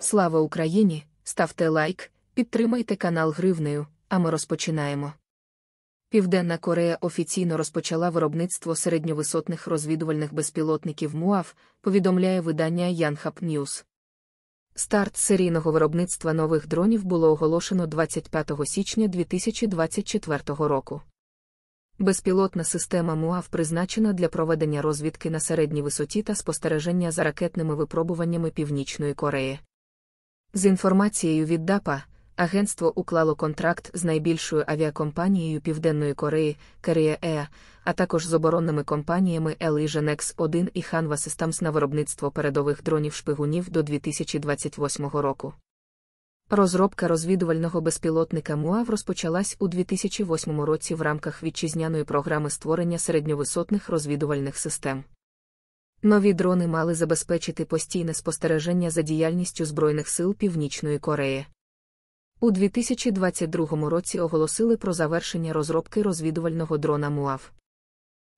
Слава Україні! Ставте лайк, підтримайте канал Гривнею, а ми розпочинаємо. Південна Корея офіційно розпочала виробництво середньовисотних розвідувальних безпілотників МУАВ, повідомляє видання Yanhap News. Старт серійного виробництва нових дронів було оголошено 25 січня 2024 року. Безпілотна система МУАВ призначена для проведення розвідки на середній висоті та спостереження за ракетними випробуваннями Північної Кореї. З інформацією від ДАПа, агентство уклало контракт з найбільшою авіакомпанією Південної Кореї Korea Air, а також з оборонними компаніями Eligenex 1 і Hanwha Systems на виробництво передових дронів шпигунів до 2028 року. Розробка розвідувального безпілотника МУАВ розпочалась у 2008 році в рамках вітчизняної програми створення середньовисотних розвідувальних систем. Нові дрони мали забезпечити постійне спостереження за діяльністю Збройних сил Північної Кореї. У 2022 році оголосили про завершення розробки розвідувального дрона МУАВ.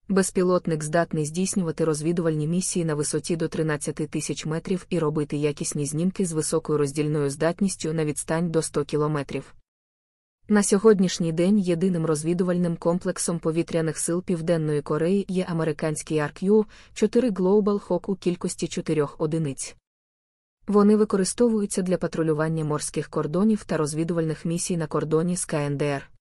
Безпілотник здатний здійснювати розвідувальні місії на висоті до 13 тисяч метрів і робити якісні знімки з високою роздільною здатністю на відстань до 100 кілометрів. На сьогоднішній день єдиним розвідувальним комплексом повітряних сил Південної Кореї є американський RQ 4 Global Hawk у кількості 4 одиниць. Вони використовуються для патрулювання морських кордонів та розвідувальних місій на кордоні з КНДР.